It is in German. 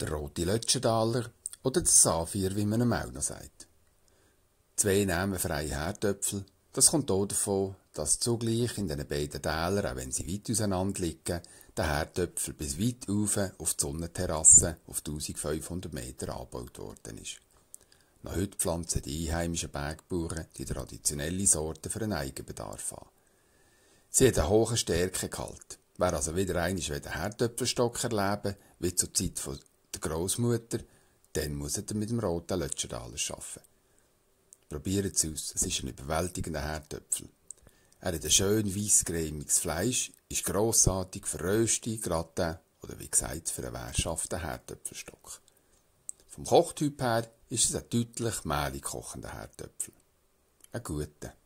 der rote Lötschendaler oder das Saphir, wie man ihm auch noch sagt. Zwei Namen freie Herdöpfel, das kommt auch davon, dass zugleich in den beiden Tälern, auch wenn sie weit auseinander liegen, der Herdöpfel bis weit rauf auf die Sonnenterrasse auf 1500 Meter angebaut worden ist. Noch heute pflanzen die einheimischen Bergbauern die traditionelle Sorte für einen Eigenbedarf an. Sie hat einen hohen Stärkegehalt. Wer also wieder einmal den Herdöpfelstock erleben wie zur Zeit von der Großmutter, dann muss ihr mit dem roten Lötscher alles arbeiten. Probiert es aus, es ist ein überwältigender Herdöpfel. Er hat ein schön weiss-cremiges Fleisch, ist grossartig für Rösti, Gratin oder wie gesagt für einen wehrschaften Herdöpfelstock. Vom Kochtyp her ist es ein deutlich mehlig kochender Herdöpfel. Ein guter.